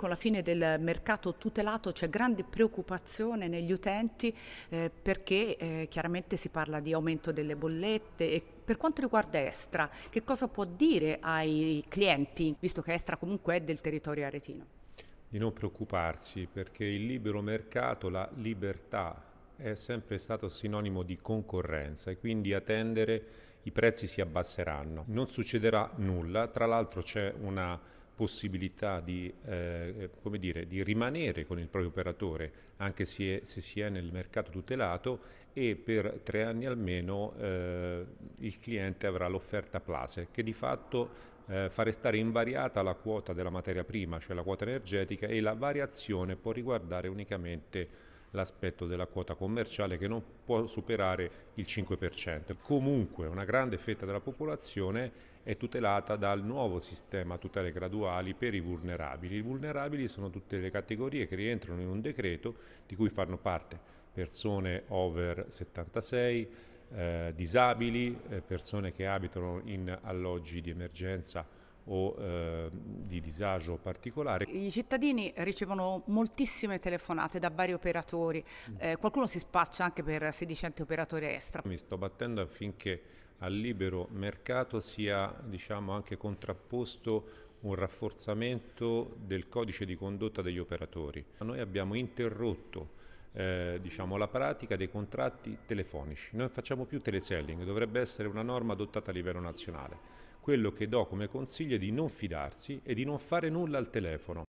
Con la fine del mercato tutelato c'è grande preoccupazione negli utenti eh, perché eh, chiaramente si parla di aumento delle bollette e per quanto riguarda Estra, che cosa può dire ai clienti, visto che Estra comunque è del territorio aretino? Di non preoccuparsi perché il libero mercato, la libertà è sempre stato sinonimo di concorrenza e quindi a tendere i prezzi si abbasseranno. Non succederà nulla, tra l'altro c'è una possibilità di, eh, eh dire, di, rimanere con il proprio operatore, anche se, se, si è nel mercato tutelato, e per tre anni almeno eh, il cliente avrà l'offerta Plase, che di fatto eh, fa restare invariata la quota della materia prima, cioè la quota energetica, e la variazione può riguardare unicamente l'aspetto della quota commerciale che non può superare il 5%. Comunque una grande fetta della popolazione è tutelata dal nuovo sistema tutele graduali per i vulnerabili. I vulnerabili sono tutte le categorie che rientrano in un decreto di cui fanno parte persone over 76, eh, disabili, eh, persone che abitano in alloggi di emergenza o eh, di disagio particolare. I cittadini ricevono moltissime telefonate da vari operatori, mm. eh, qualcuno si spaccia anche per sedicente operatore extra. Mi sto battendo affinché al libero mercato sia diciamo, anche contrapposto un rafforzamento del codice di condotta degli operatori. Noi abbiamo interrotto eh, diciamo, la pratica dei contratti telefonici. Noi non facciamo più teleselling, dovrebbe essere una norma adottata a livello nazionale. Quello che do come consiglio è di non fidarsi e di non fare nulla al telefono.